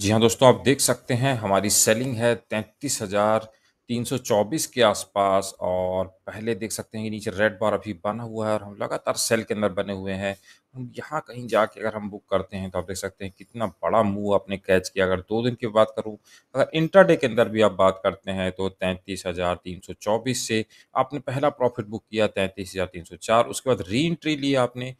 जी हाँ दोस्तों, आप देख सकते हैं हमारी सेलिंग है तैंतीस हज़ार तीन सौ चौबीस के आसपास और पहले देख सकते हैं कि नीचे रेड बार अभी बना हुआ है और हम लगातार सेल के अंदर बने हुए हैं। हम यहाँ कहीं जाके अगर हम बुक करते हैं तो आप देख सकते हैं कितना बड़ा मूव आपने कैच किया। अगर दो दिन की बात करूँ, अगर इंटरडे के अंदर भी आप बात करते हैं तो तैंतीस से आपने पहला प्रॉफिट बुक किया तैंतीस उसके बाद री एंट्री ली आपने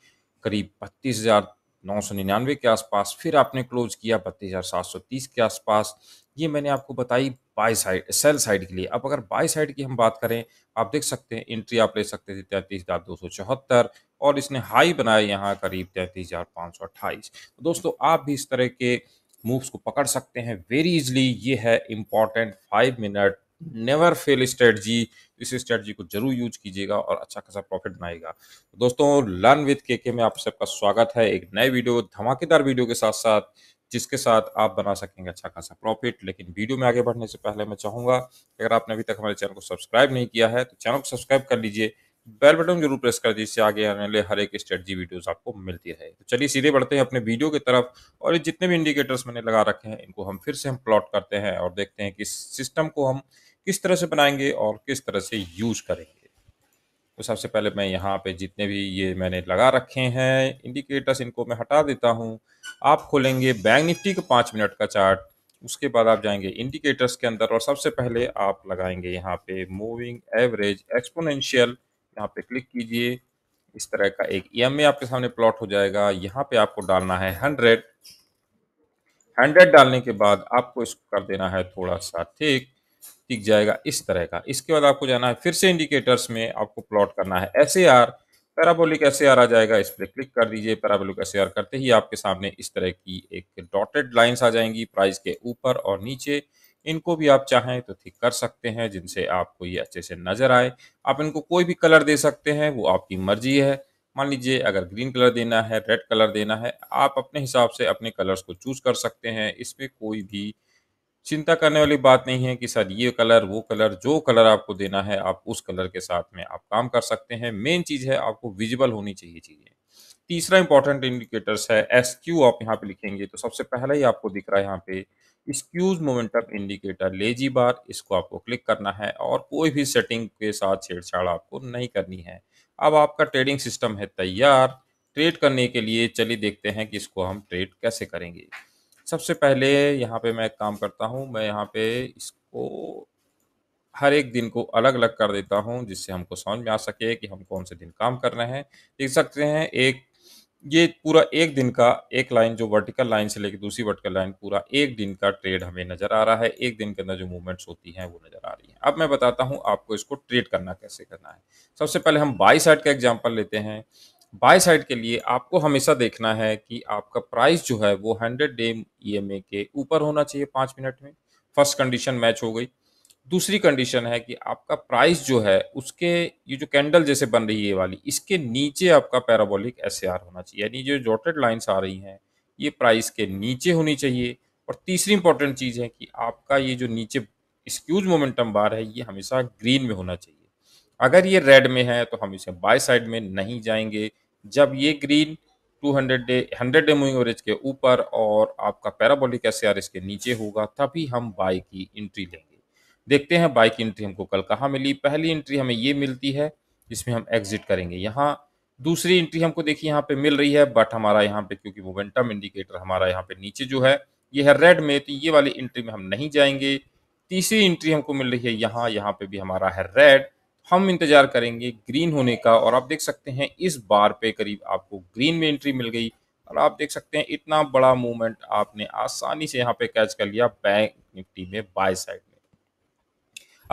करीब हज़ार नौ सौ निन्यानवे के आसपास फिर आपने क्लोज किया बत्तीस हजार सात सौ तीस के आसपास ये मैंने आपको बताई बाय साइड सेल साइड के लिए अब अगर बाय साइड की हम बात करें आप देख सकते हैं एंट्री आप ले सकते थे तैंतीस हज़ार दो सौ चौहत्तर और इसने हाई बनाया यहाँ करीब तैंतीस हज़ार पाँच सौ अट्ठाईस तो दोस्तों आप भी इस तरह के मूव्स को पकड़ सकते हैं वेरी इजली ये है important five minute never fail strategy इस स्ट्रेटजी को जरूर यूज कीजिएगा और अच्छा खासा प्रॉफिट बनाएगा तो दोस्तों लर्न विद के के में आप सबका स्वागत है एक नए वीडियो धमाकेदार वीडियो के साथ साथ जिसके साथ आप बना सकेंगे अच्छा खासा प्रॉफिट लेकिन वीडियो में आगे बढ़ने से पहले मैं चाहूंगा अगर आपने अभी तक हमारे चैनल को सब्सक्राइब नहीं किया है तो चैनल को सब्सक्राइब कर लीजिए बेल बटन जरूर प्रेस कर दीजिए आगे आने वाले हर एक स्ट्रेटजी वीडियोस आपको मिलती रहे तो चलिए सीधे बढ़ते हैं अपने वीडियो की तरफ और ये जितने भी इंडिकेटर्स मैंने लगा रखे हैं इनको हम फिर से हम प्लॉट करते हैं और देखते हैं कि सिस्टम को हम किस तरह से बनाएंगे और किस तरह से यूज करेंगे तो सबसे पहले मैं यहाँ पे जितने भी ये मैंने लगा रखे हैं इंडिकेटर्स इनको मैं हटा देता हूँ आप खोलेंगे बैंक निफ्टी का पाँच मिनट का चार्ट उसके बाद आप जाएंगे इंडिकेटर्स के अंदर और सबसे पहले आप लगाएंगे यहाँ पे मूविंग एवरेज एक्सपोनेंशियल यहाँ पे क्लिक कीजिए इस तरह का एक ई e आपके सामने प्लॉट हो जाएगा यहाँ पे आपको डालना है हंड्रेड हंड्रेड डालने के बाद आपको इसको कर देना है थोड़ा सा ठीक टिक जाएगा इस तरह का इसके बाद आपको जाना है फिर से इंडिकेटर्स में आपको प्लॉट करना है S A R parabolic S A R आ जाएगा इस पर क्लिक कर दीजिए पैराबोलिक एस ए आर करते ही आपके सामने इस तरह की एक डॉटेड लाइन्स आ जाएंगी प्राइस के ऊपर और नीचे इनको भी आप चाहें तो ठीक कर सकते हैं जिनसे आपको ये अच्छे से नज़र आए आप इनको कोई भी कलर दे सकते हैं वो आपकी मर्जी है मान लीजिए अगर ग्रीन कलर देना है रेड कलर देना है आप अपने हिसाब से अपने कलर्स को चूज़ कर सकते हैं इसमें कोई भी चिंता करने वाली बात नहीं है कि सर ये कलर वो कलर जो कलर आपको देना है आप उस कलर के साथ में आप काम कर सकते हैं मेन चीज़ है आपको विजिबल होनी चाहिए चीज़ें तीसरा इंपॉर्टेंट इंडिकेटर्स है एस क्यू आप यहाँ पे लिखेंगे तो सबसे पहला ही आपको दिख रहा है यहाँ पे squeeze momentum indicator lazy bar इसको आपको क्लिक करना है और कोई भी सेटिंग के साथ छेड़छाड़ आपको नहीं करनी है अब आपका ट्रेडिंग सिस्टम है तैयार ट्रेड करने के लिए चलिए देखते हैं कि इसको हम ट्रेड कैसे करेंगे सबसे पहले यहाँ पे मैं एक काम करता हूँ मैं यहाँ पे इसको हर एक दिन को अलग अलग कर देता हूँ जिससे हमको समझ में आ सके कि हम कौन से दिन काम कर रहे हैं देख सकते हैं एक ये पूरा एक दिन का एक लाइन जो वर्टिकल लाइन से लेकर दूसरी वर्टिकल लाइन पूरा एक दिन का ट्रेड हमें नज़र आ रहा है एक दिन के अंदर जो मूवमेंट्स होती हैं वो नज़र आ रही हैं अब मैं बताता हूँ आपको इसको ट्रेड करना कैसे करना है सबसे पहले हम बाई साइड का एग्जाम्पल लेते हैं बाय साइड के लिए आपको हमेशा देखना है कि आपका प्राइस जो है वो हंड्रेड डे ई के ऊपर होना चाहिए पाँच मिनट में फर्स्ट कंडीशन मैच हो गई दूसरी कंडीशन है कि आपका प्राइस जो है उसके ये जो कैंडल जैसे बन रही है वाली इसके नीचे आपका पैराबोलिक एस होना चाहिए यानी जो डॉटेड लाइन्स आ रही हैं ये प्राइस के नीचे होनी चाहिए और तीसरी इंपॉर्टेंट चीज़ है कि आपका ये जो नीचे स्क्यूज मोमेंटम बार है ये हमेशा ग्रीन में होना चाहिए अगर ये रेड में है तो हम इसे बाय साइड में नहीं जाएंगे जब ये green 200 day 100 day moving average के ऊपर और आपका पैराबोलिक एस इसके नीचे होगा तभी हम बाय की एंट्री लेंगे देखते हैं बाय की एंट्री हमको कल कहाँ मिली पहली एंट्री हमें ये मिलती है इसमें हम एग्जिट करेंगे यहाँ दूसरी एंट्री हमको देखिए यहाँ पे मिल रही है बट हमारा यहाँ पे क्योंकि मोमेंटम इंडिकेटर हमारा यहाँ पे नीचे जो है ये है रेड में तो ये वाली एंट्री में हम नहीं जाएंगे तीसरी एंट्री हमको मिल रही है यहाँ यहाँ पे भी हमारा है रेड हम इंतज़ार करेंगे ग्रीन होने का और आप देख सकते हैं इस बार पे करीब आपको ग्रीन में एंट्री मिल गई और आप देख सकते हैं इतना बड़ा मूवमेंट आपने आसानी से यहाँ पे कैच कर लिया बैंक निफ्टी में बाय साइड में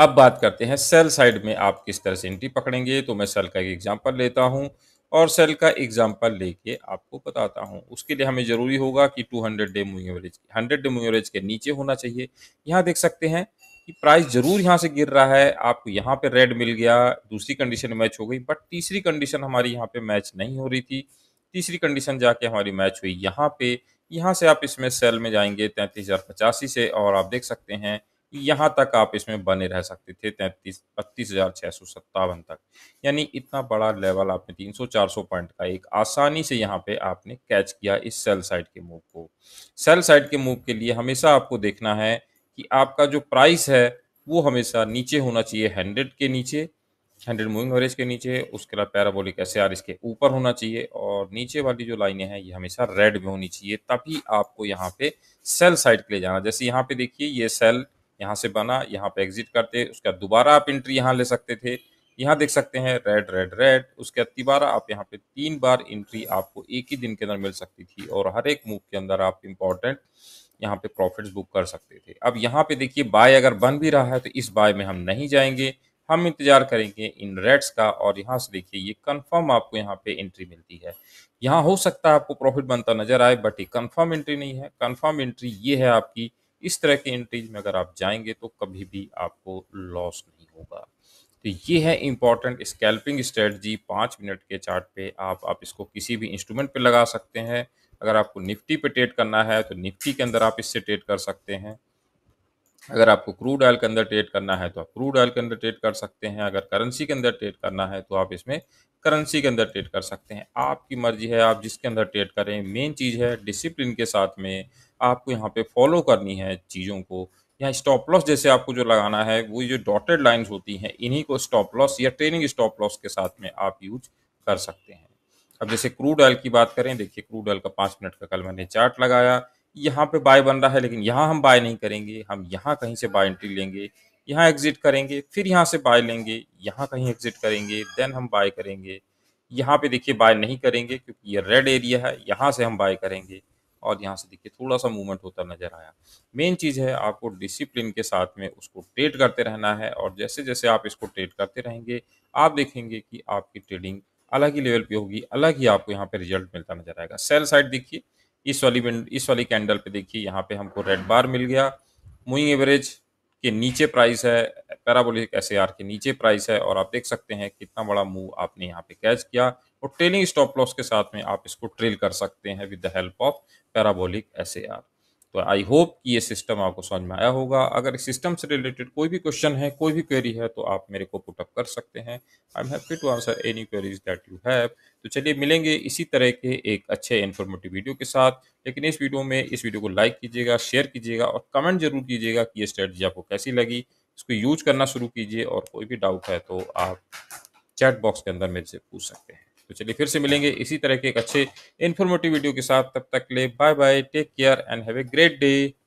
अब बात करते हैं सेल साइड में आप किस तरह से एंट्री पकड़ेंगे तो मैं सेल का एक एग्जाम्पल लेता हूँ और सेल का एग्जाम्पल लेके आपको बताता हूँ उसके लिए हमें ज़रूरी होगा कि 200 day moving average 100 day moving average के नीचे होना चाहिए यहाँ देख सकते हैं कि प्राइस जरूर यहाँ से गिर रहा है आपको यहाँ पे रेड मिल गया दूसरी कंडीशन मैच हो गई बट तीसरी कंडीशन हमारी यहाँ पे मैच नहीं हो रही थी तीसरी कंडीशन जाके हमारी मैच हुई यहाँ पे यहाँ से आप इसमें सेल में जाएंगे तैंतीस हज़ार पचासी से और आप देख सकते हैं यहाँ तक आप इसमें बने रह सकते थे तैंतीस बत्तीस हज़ार छः सौ सत्तावन तक यानी इतना बड़ा लेवल आपने तीन सौ चार सौ पॉइंट का एक आसानी से यहाँ पे आपने कैच किया इस सेल साइड के मूव को सेल साइड के मूव के लिए हमेशा आपको देखना है कि आपका जो प्राइस है वो हमेशा नीचे होना चाहिए हंड्रेड के नीचे हंड्रेड मूविंग एवरेज के नीचे उसके अलावा पैराबोलिक एस आर इसके ऊपर होना चाहिए और नीचे वाली जो लाइनें हैं ये हमेशा रेड में होनी चाहिए तभी आपको यहाँ पे सेल साइड के लिए जाना जैसे यहाँ पे देखिए ये सेल यहाँ से बना यहाँ पे एग्जिट करते उसका दोबारा आप एंट्री यहाँ ले सकते थे यहाँ देख सकते हैं रेड रेड रेड उसके बाद तिबारा आप यहाँ पे तीन बार एंट्री आपको एक ही दिन के अंदर मिल सकती थी और हर एक मूव के अंदर आप इम्पोर्टेंट यहाँ पे प्रॉफिट्स बुक कर सकते थे अब यहाँ पे देखिए बाय अगर बन भी रहा है तो इस बाय में हम नहीं जाएंगे हम इंतजार करेंगे इन रेट्स का और यहाँ से देखिए ये कंफर्म आपको यहाँ पे एंट्री मिलती है यहाँ हो सकता है आपको प्रॉफिट बनता नजर आए बट ये कंफर्म एंट्री नहीं है कंफर्म एंट्री ये है आपकी इस तरह के एंट्रीज में अगर आप जाएंगे तो कभी भी आपको लॉस नहीं होगा तो ये है इंपॉर्टेंट स्कैल्पिंग स्ट्रेटजी पाँच मिनट के चार्ट पे आप आप इसको किसी भी इंस्ट्रूमेंट पे लगा सकते हैं अगर आपको निफ्टी पे ट्रेड करना है तो निफ्टी के अंदर आप इससे ट्रेड कर सकते हैं अगर आपको क्रूड ऑयल के अंदर ट्रेड करना है तो आप क्रूड ऑयल के अंदर ट्रेड कर सकते हैं अगर करेंसी के अंदर ट्रेड करना है तो आप इसमें करेंसी के अंदर ट्रेड कर सकते हैं आपकी मर्जी है आप जिसके अंदर ट्रेड करें मेन चीज़ है डिसिप्लिन के साथ में आपको यहाँ पे फॉलो करनी है चीज़ों को यहाँ स्टॉप लॉस जैसे आपको जो लगाना है वो जो डॉटेड लाइन्स होती हैं इन्हीं को स्टॉप लॉस या ट्रेनिंग स्टॉप लॉस के साथ में आप यूज कर सकते हैं अब जैसे क्रूड ऑयल की बात करें देखिए क्रूड ऑयल का पाँच मिनट का कल मैंने चार्ट लगाया यहाँ पे बाय बन रहा है लेकिन यहाँ हम बाय नहीं करेंगे हम यहाँ कहीं से बाय एंट्री लेंगे यहाँ एग्जिट करेंगे फिर यहाँ से बाय लेंगे यहाँ कहीं एग्जिट करेंगे देन हम बाय करेंगे यहाँ पे देखिए बाय नहीं करेंगे क्योंकि ये रेड एरिया है यहाँ से हम बाय करेंगे और यहाँ से देखिए थोड़ा सा मूवमेंट होता नजर आया मेन चीज़ है आपको डिसिप्लिन के साथ में उसको ट्रेड करते रहना है और जैसे जैसे आप इसको ट्रेड करते रहेंगे आप देखेंगे कि आपकी ट्रेडिंग अलग ही लेवल पे होगी अलग ही आपको यहाँ पे रिजल्ट मिलता नजर आएगा सेल साइड देखिए इस वाली इस वाली कैंडल पे देखिए यहाँ पे हमको रेड बार मिल गया मूविंग एवरेज के नीचे प्राइस है पैराबोलिक एस के नीचे प्राइस है और आप देख सकते हैं कितना बड़ा मूव आपने यहाँ पे कैच किया और ट्रेलिंग स्टॉप लॉस के साथ में आप इसको ट्रेल कर सकते हैं with the help of parabolic S तो आई होप कि ये सिस्टम आपको समझ में आया होगा अगर सिस्टम से रिलेटेड कोई भी क्वेश्चन है कोई भी क्वेरी है तो आप मेरे को पुटअप कर सकते हैं I am happy to answer any queries that you have तो चलिए मिलेंगे इसी तरह के एक अच्छे इन्फॉर्मेटिव वीडियो के साथ लेकिन इस वीडियो में इस वीडियो को लाइक कीजिएगा शेयर कीजिएगा और कमेंट जरूर कीजिएगा कि ये स्ट्रेटजी आपको कैसी लगी इसको यूज करना शुरू कीजिए और कोई भी डाउट है तो आप चैट बॉक्स के अंदर मेरे से पूछ सकते हैं तो चलिए फिर से मिलेंगे इसी तरह के एक अच्छे इन्फॉर्मेटिव वीडियो के साथ तब तक ले bye bye take care and have a great day